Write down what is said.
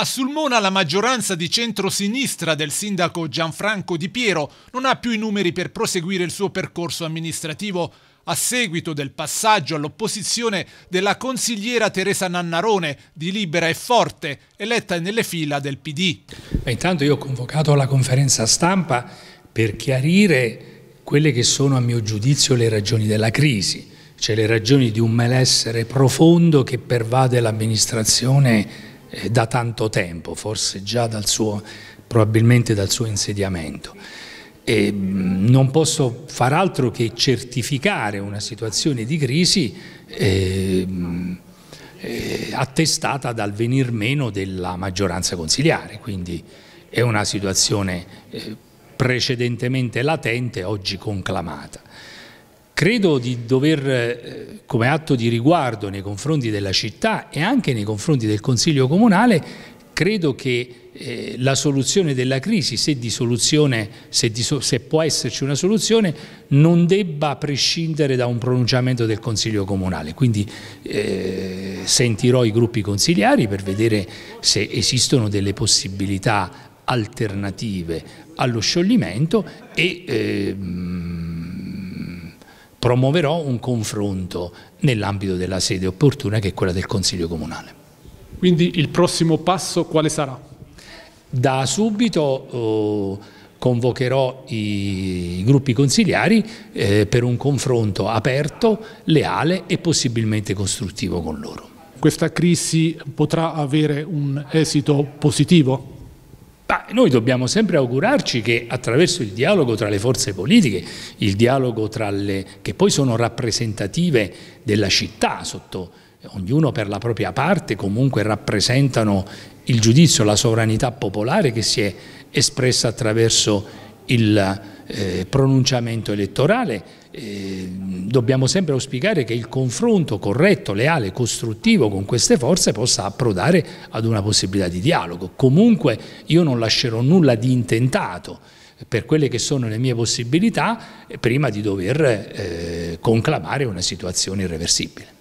A Sulmona la maggioranza di centrosinistra del sindaco Gianfranco Di Piero non ha più i numeri per proseguire il suo percorso amministrativo a seguito del passaggio all'opposizione della consigliera Teresa Nannarone di Libera e Forte, eletta nelle fila del PD. Beh, intanto io ho convocato la conferenza stampa per chiarire quelle che sono a mio giudizio le ragioni della crisi, cioè le ragioni di un malessere profondo che pervade l'amministrazione eh, da tanto tempo, forse già dal suo, probabilmente dal suo insediamento. E, mh, mm, non posso far altro che certificare una situazione di crisi eh, mh, mm, eh, attestata dal venir meno della maggioranza consiliare, quindi è una situazione eh, precedentemente latente, oggi conclamata. Credo di dover, eh, come atto di riguardo nei confronti della città e anche nei confronti del Consiglio Comunale, credo che eh, la soluzione della crisi, se, se, se può esserci una soluzione, non debba prescindere da un pronunciamento del Consiglio Comunale. Quindi eh, sentirò i gruppi consigliari per vedere se esistono delle possibilità alternative allo scioglimento e... Eh, promuoverò un confronto nell'ambito della sede opportuna che è quella del Consiglio Comunale. Quindi il prossimo passo quale sarà? Da subito eh, convocherò i, gruppi consigliari eh, per un confronto aperto, leale e possibilmente costruttivo con loro. Questa crisi potrà avere un esito positivo? Ma noi dobbiamo sempre augurarci che attraverso il dialogo tra le forze politiche, il dialogo tra le, che poi sono rappresentative della città, sotto, ognuno per la propria parte, comunque rappresentano il giudizio, la sovranità popolare che si è espressa attraverso il eh, pronunciamento elettorale, eh, dobbiamo sempre auspicare che il confronto corretto, leale, costruttivo con queste forze possa approdare ad una possibilità di dialogo. Comunque io non lascerò nulla di intentato per quelle che sono le mie possibilità eh, prima di dover eh, conclamare una situazione irreversibile.